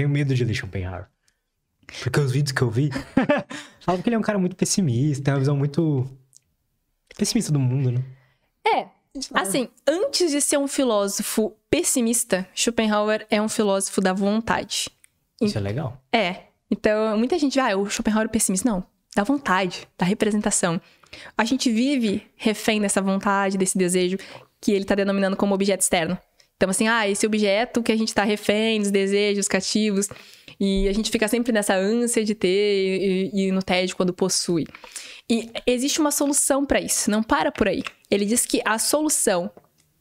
tenho medo de ler Schopenhauer. Porque os vídeos que eu vi falavam que ele é um cara muito pessimista, tem uma visão muito pessimista do mundo, né? É. Assim, antes de ser um filósofo pessimista, Schopenhauer é um filósofo da vontade. Isso é legal. É. Então, muita gente, ah, o Schopenhauer é pessimista. Não, da vontade, da representação. A gente vive refém dessa vontade, desse desejo que ele está denominando como objeto externo. Então, assim, ah, esse objeto que a gente está refém dos desejos cativos, e a gente fica sempre nessa ânsia de ter e, e no tédio quando possui. E existe uma solução para isso, não para por aí. Ele diz que a solução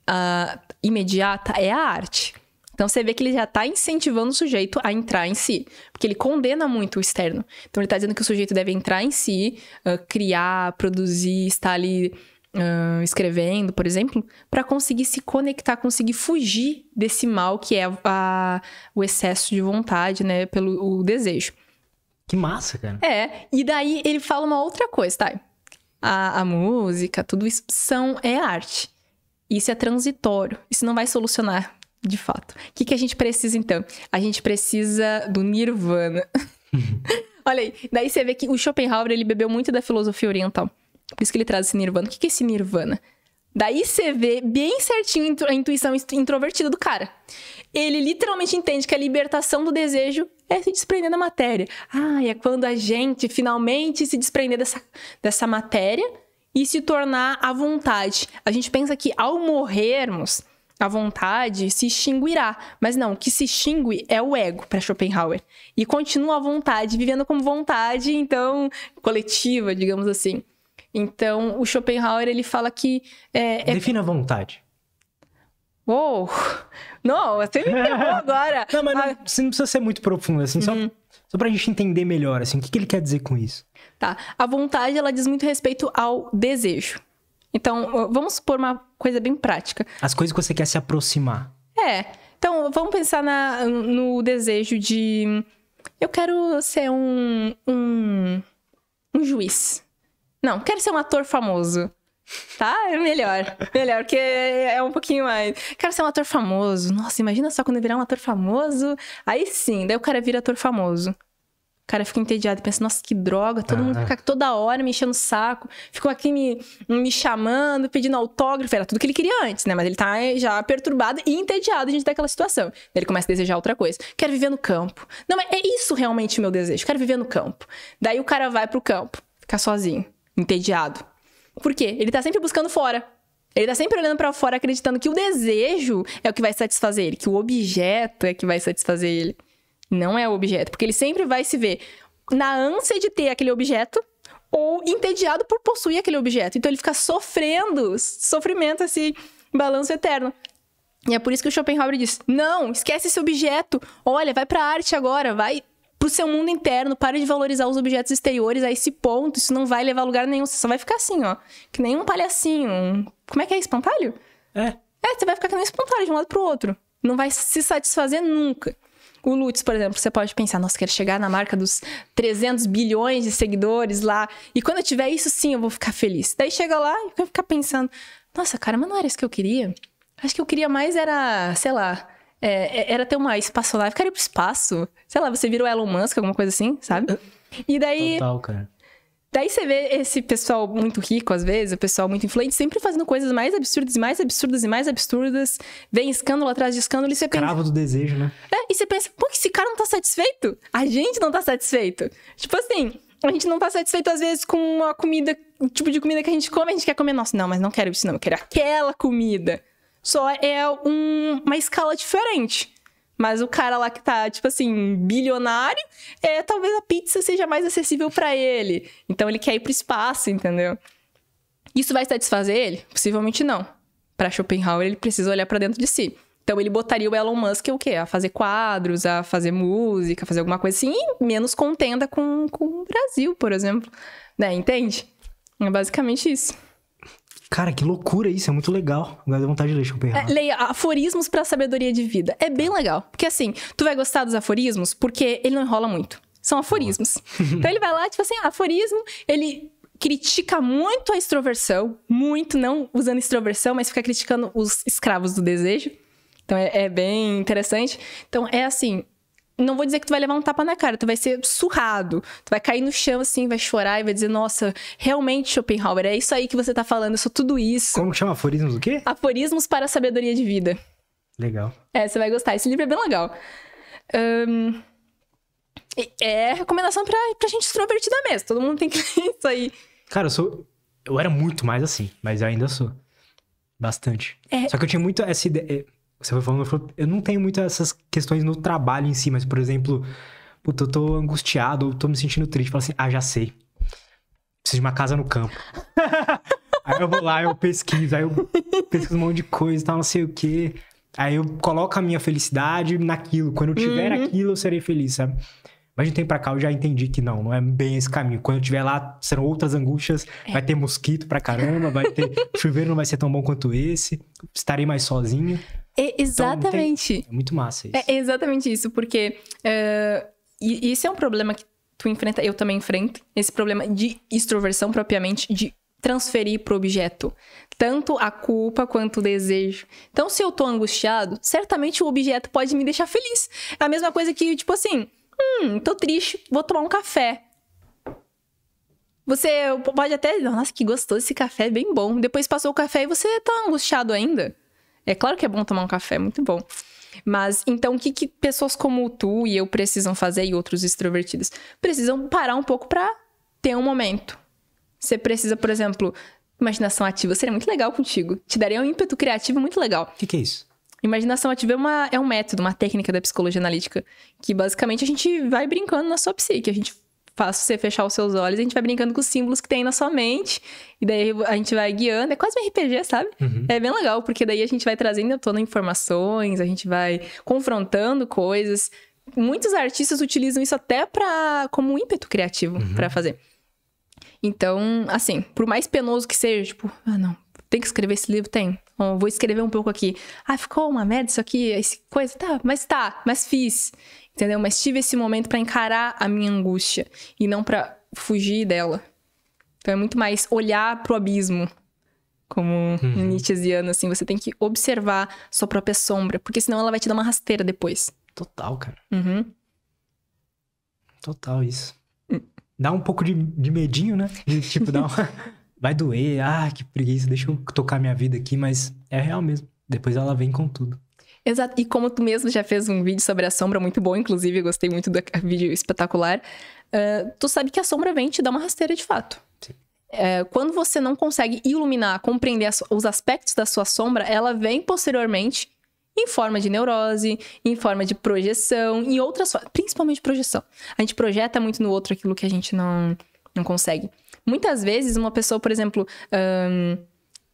uh, imediata é a arte. Então você vê que ele já está incentivando o sujeito a entrar em si, porque ele condena muito o externo. Então ele está dizendo que o sujeito deve entrar em si, uh, criar, produzir, estar ali uh, escrevendo, por exemplo, para conseguir se conectar, conseguir fugir desse mal que é a, a, o excesso de vontade, né? Pelo o desejo. Que massa, cara. É, e daí ele fala uma outra coisa, tá? A, a música, tudo isso são, é arte. Isso é transitório. Isso não vai solucionar, de fato. O que, que a gente precisa, então? A gente precisa do nirvana. Olha aí, daí você vê que o Schopenhauer, ele bebeu muito da filosofia oriental. Por isso que ele traz esse nirvana. O que é esse nirvana? Daí você vê bem certinho a intuição introvertida do cara. Ele literalmente entende que a libertação do desejo é se desprender da matéria. Ah, é quando a gente finalmente se desprender dessa, dessa matéria e se tornar à vontade. A gente pensa que ao morrermos, a vontade se extinguirá. Mas não, o que se extingue é o ego para Schopenhauer. E continua à vontade, vivendo como vontade, então, coletiva, digamos assim. Então, o Schopenhauer, ele fala que... É, é... Defina vontade. Uou! Não, você me pegou agora! Não, mas não, ah. você não precisa ser muito profundo, assim, só, uhum. só pra gente entender melhor, assim, o que, que ele quer dizer com isso. Tá, a vontade, ela diz muito respeito ao desejo. Então, vamos supor uma coisa bem prática. As coisas que você quer se aproximar. É, então, vamos pensar na, no desejo de... Eu quero ser um, um, um juiz. Não, quero ser um ator famoso. Tá? É melhor. Melhor, porque é um pouquinho mais. Quero ser um ator famoso. Nossa, imagina só quando eu virar um ator famoso. Aí sim, daí o cara vira ator famoso. O cara fica entediado, e pensa, nossa, que droga, todo ah. mundo fica toda hora me enchendo o saco, ficou aqui me, me chamando, pedindo autógrafo, era tudo que ele queria antes, né? Mas ele tá já perturbado e entediado diante daquela situação. ele começa a desejar outra coisa. Quero viver no campo. Não, mas é isso realmente o meu desejo, quero viver no campo. Daí o cara vai pro campo, ficar sozinho entediado. Por quê? Ele tá sempre buscando fora. Ele tá sempre olhando para fora, acreditando que o desejo é o que vai satisfazer ele, que o objeto é que vai satisfazer ele. Não é o objeto, porque ele sempre vai se ver na ânsia de ter aquele objeto ou entediado por possuir aquele objeto. Então ele fica sofrendo, sofrimento, esse balanço eterno. E é por isso que o Schopenhauer diz: não, esquece esse objeto. Olha, vai pra arte agora, vai pro seu mundo interno, pare de valorizar os objetos exteriores a esse ponto, isso não vai levar a lugar nenhum, você só vai ficar assim, ó, que nem um palhacinho, um... como é que é, espantalho? É. É, você vai ficar que nem um espantalho de um lado pro outro, não vai se satisfazer nunca. O Lutz, por exemplo, você pode pensar, nossa, quero chegar na marca dos 300 bilhões de seguidores lá, e quando eu tiver isso, sim, eu vou ficar feliz. Daí chega lá e vai ficar pensando, nossa, cara, mas não era isso que eu queria? Acho que eu queria mais era, sei lá, é, é, era ter uma espaçonave, cara, ir pro espaço. Sei lá, você vira o Elon Musk, alguma coisa assim, sabe? E daí. Total, cara. Daí você vê esse pessoal muito rico, às vezes, o pessoal muito influente, sempre fazendo coisas mais absurdas e mais absurdas e mais absurdas. Vem escândalo atrás de escândalo e você Escravo pensa... do desejo, né? É, e você pensa, pô, esse cara não tá satisfeito? A gente não tá satisfeito. Tipo assim, a gente não tá satisfeito, às vezes, com a comida, o tipo de comida que a gente come, a gente quer comer, nossa, não, mas não quero isso, não, eu quero aquela comida. Só é um, uma escala diferente. Mas o cara lá que tá, tipo assim, bilionário, é, talvez a pizza seja mais acessível para ele. Então ele quer ir pro espaço, entendeu? Isso vai satisfazer ele? Possivelmente não. Para Schopenhauer, ele precisa olhar para dentro de si. Então ele botaria o Elon Musk o quê? A fazer quadros, a fazer música, a fazer alguma coisa assim, e menos contenda com, com o Brasil, por exemplo. Né? Entende? É basicamente isso. Cara, que loucura isso, é muito legal. Agora dá vontade de ler Schopenhauer. É, leia Aforismos para Sabedoria de Vida. É bem legal. Porque assim, tu vai gostar dos aforismos porque ele não enrola muito. São aforismos. então ele vai lá, tipo assim, ah, aforismo, ele critica muito a extroversão, muito, não usando extroversão, mas fica criticando os escravos do desejo. Então é, é bem interessante. Então é assim, não vou dizer que tu vai levar um tapa na cara, tu vai ser surrado. Tu vai cair no chão assim, vai chorar e vai dizer: Nossa, realmente, Schopenhauer, é isso aí que você tá falando, eu sou tudo isso. Como chama? Aforismos o quê? Aforismos para a sabedoria de vida. Legal. É, você vai gostar. Esse livro é bem legal. Um, é recomendação pra, pra gente extrovertida mesmo. Todo mundo tem que ler isso aí. Cara, eu sou. Eu era muito mais assim, mas ainda sou. Bastante. É... Só que eu tinha muito essa ideia. É, você foi falando, eu, eu não tenho muito essas questões no trabalho em si, mas, por exemplo, puta, eu tô angustiado, eu tô me sentindo triste. Fala assim, ah, já sei. Preciso de uma casa no campo. aí eu vou lá, eu pesquiso, aí eu pesquiso um monte de coisa e tal, não sei o quê. Aí eu coloco a minha felicidade naquilo. Quando eu tiver uhum. aquilo, eu serei feliz, sabe? Mas de um tempo pra cá eu já entendi que não, não é bem esse caminho. Quando eu tiver lá, serão outras angústias. É. Vai ter mosquito pra caramba, vai ter. chuveiro não vai ser tão bom quanto esse. Estarei mais sozinho. É exatamente. Então, tem... É muito massa isso. É exatamente isso, porque uh, isso é um problema que tu enfrenta, eu também enfrento, esse problema de extroversão propriamente, de transferir pro objeto, tanto a culpa quanto o desejo. Então, se eu tô angustiado, certamente o objeto pode me deixar feliz. É a mesma coisa que, tipo assim, hum, tô triste, vou tomar um café. Você pode até, nossa, que gostoso esse café, é bem bom. Depois passou o café e você tá angustiado ainda. É claro que é bom tomar um café, é muito bom. Mas então o que, que pessoas como tu e eu precisam fazer e outros extrovertidos? Precisam parar um pouco para ter um momento. Você precisa, por exemplo, imaginação ativa seria muito legal contigo. Te daria um ímpeto criativo muito legal. O que, que é isso? Imaginação ativa é, uma, é um método, uma técnica da psicologia analítica, que basicamente a gente vai brincando na sua psique. A gente faço você fechar os seus olhos, a gente vai brincando com os símbolos que tem na sua mente, e daí a gente vai guiando, é quase um RPG, sabe? Uhum. É bem legal, porque daí a gente vai trazendo toda informações, a gente vai confrontando coisas. Muitos artistas utilizam isso até para como um ímpeto criativo uhum. para fazer. Então, assim, por mais penoso que seja, tipo, ah, não, tem que escrever esse livro? Tem. Bom, vou escrever um pouco aqui. Ah, ficou uma merda isso aqui, esse coisa. Tá, mas tá, mas fiz entendeu? Mas tive esse momento para encarar a minha angústia e não para fugir dela. Então é muito mais olhar pro abismo, como uhum. Nietzscheano, assim, você tem que observar sua própria sombra, porque senão ela vai te dar uma rasteira depois. Total, cara. Uhum. Total isso. Dá um pouco de, de medinho, né? De, tipo, dá uma... vai doer, ah, que preguiça, deixa eu tocar minha vida aqui, mas é real mesmo. Depois ela vem com tudo. Exato. E como tu mesmo já fez um vídeo sobre a sombra, muito bom, inclusive, gostei muito do vídeo espetacular. Uh, tu sabe que a sombra vem te dar uma rasteira de fato. Sim. É, quando você não consegue iluminar, compreender as, os aspectos da sua sombra, ela vem posteriormente em forma de neurose, em forma de projeção, em outras formas, principalmente projeção. A gente projeta muito no outro aquilo que a gente não, não consegue. Muitas vezes, uma pessoa, por exemplo, hum,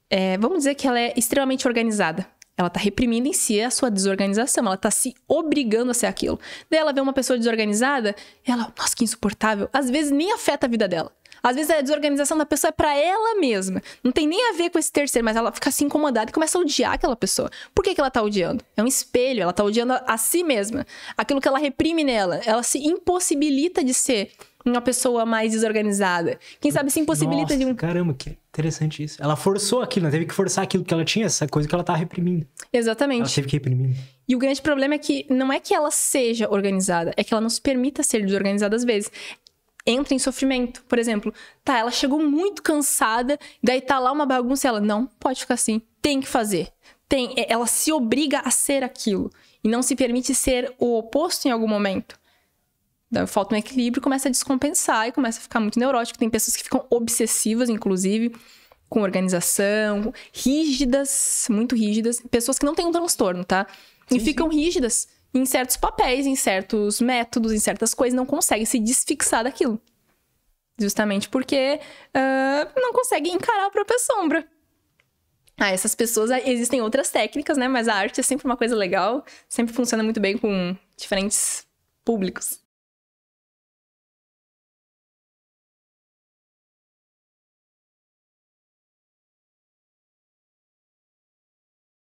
é, vamos dizer que ela é extremamente organizada. Ela tá reprimindo em si a sua desorganização, ela tá se obrigando a ser aquilo. Daí ela vê uma pessoa desorganizada, ela, nossa, que insuportável. Às vezes nem afeta a vida dela. Às vezes a desorganização da pessoa é para ela mesma. Não tem nem a ver com esse terceiro, mas ela fica assim incomodada e começa a odiar aquela pessoa. Por que, que ela tá odiando? É um espelho, ela tá odiando a, a si mesma. Aquilo que ela reprime nela, ela se impossibilita de ser uma pessoa mais desorganizada. Quem sabe se impossibilita Nossa, de um. Caramba, que interessante isso. Ela forçou aquilo, ela né? teve que forçar aquilo que ela tinha, essa coisa que ela tá reprimindo. Exatamente. Ela teve que reprimir. E o grande problema é que não é que ela seja organizada, é que ela não se permita ser desorganizada às vezes. Entra em sofrimento. Por exemplo, tá, ela chegou muito cansada, daí tá lá uma bagunça e ela, não, pode ficar assim, tem que fazer. Tem, é, ela se obriga a ser aquilo e não se permite ser o oposto em algum momento falta um equilíbrio, começa a descompensar e começa a ficar muito neurótico. Tem pessoas que ficam obsessivas, inclusive, com organização, rígidas, muito rígidas. Pessoas que não têm um transtorno, tá? Sim, e ficam sim. rígidas em certos papéis, em certos métodos, em certas coisas, não conseguem se desfixar daquilo. Justamente porque uh, não conseguem encarar a própria sombra. Ah, essas pessoas ah, existem outras técnicas, né? Mas a arte é sempre uma coisa legal, sempre funciona muito bem com diferentes públicos.